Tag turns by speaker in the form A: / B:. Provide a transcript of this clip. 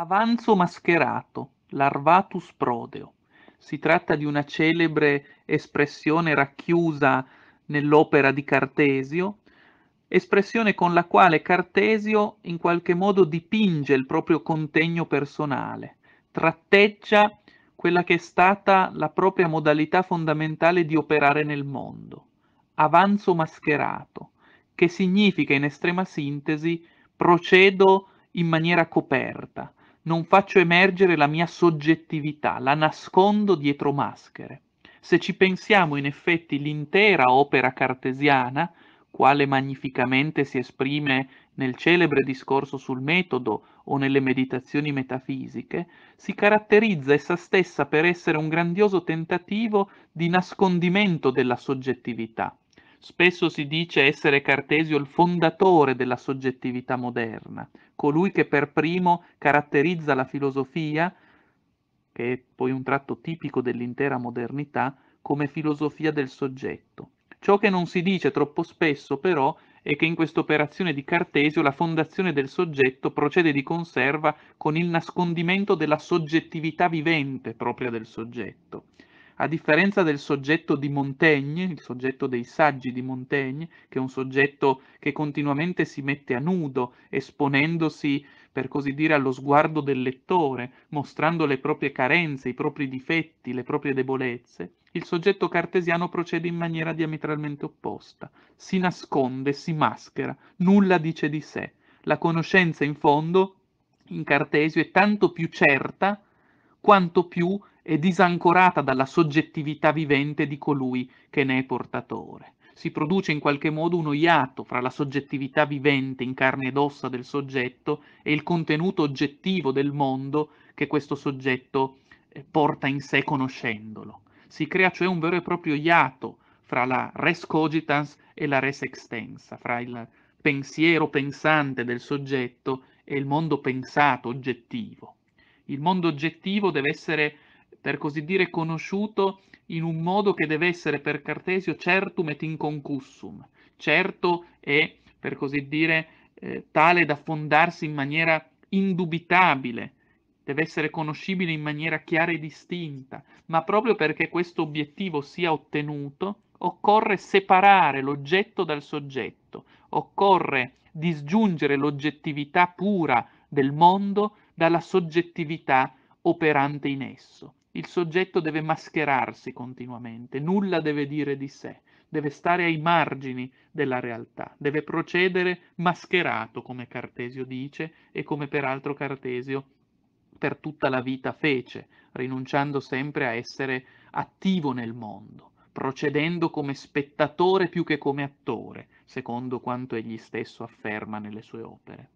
A: Avanzo mascherato, Larvatus prodeo. Si tratta di una celebre espressione racchiusa nell'opera di Cartesio, espressione con la quale Cartesio in qualche modo dipinge il proprio contegno personale, tratteggia quella che è stata la propria modalità fondamentale di operare nel mondo, avanzo mascherato, che significa in estrema sintesi procedo in maniera coperta, non faccio emergere la mia soggettività, la nascondo dietro maschere. Se ci pensiamo in effetti l'intera opera cartesiana, quale magnificamente si esprime nel celebre discorso sul metodo o nelle meditazioni metafisiche, si caratterizza essa stessa per essere un grandioso tentativo di nascondimento della soggettività, Spesso si dice essere Cartesio il fondatore della soggettività moderna, colui che per primo caratterizza la filosofia, che è poi un tratto tipico dell'intera modernità, come filosofia del soggetto. Ciò che non si dice troppo spesso però è che in questa operazione di Cartesio la fondazione del soggetto procede di conserva con il nascondimento della soggettività vivente propria del soggetto. A differenza del soggetto di Montaigne, il soggetto dei saggi di Montaigne, che è un soggetto che continuamente si mette a nudo, esponendosi, per così dire, allo sguardo del lettore, mostrando le proprie carenze, i propri difetti, le proprie debolezze, il soggetto cartesiano procede in maniera diametralmente opposta, si nasconde, si maschera, nulla dice di sé. La conoscenza in fondo, in Cartesio, è tanto più certa quanto più è disancorata dalla soggettività vivente di colui che ne è portatore. Si produce in qualche modo uno iato fra la soggettività vivente in carne ed ossa del soggetto e il contenuto oggettivo del mondo che questo soggetto eh, porta in sé conoscendolo. Si crea cioè un vero e proprio iato fra la res cogitans e la res extensa, fra il pensiero pensante del soggetto e il mondo pensato oggettivo. Il mondo oggettivo deve essere per così dire conosciuto in un modo che deve essere per Cartesio certum et inconcussum, certo e per così dire eh, tale da fondarsi in maniera indubitabile, deve essere conoscibile in maniera chiara e distinta, ma proprio perché questo obiettivo sia ottenuto occorre separare l'oggetto dal soggetto, occorre disgiungere l'oggettività pura del mondo dalla soggettività operante in esso il soggetto deve mascherarsi continuamente, nulla deve dire di sé, deve stare ai margini della realtà, deve procedere mascherato, come Cartesio dice e come peraltro Cartesio per tutta la vita fece, rinunciando sempre a essere attivo nel mondo, procedendo come spettatore più che come attore, secondo quanto egli stesso afferma nelle sue opere.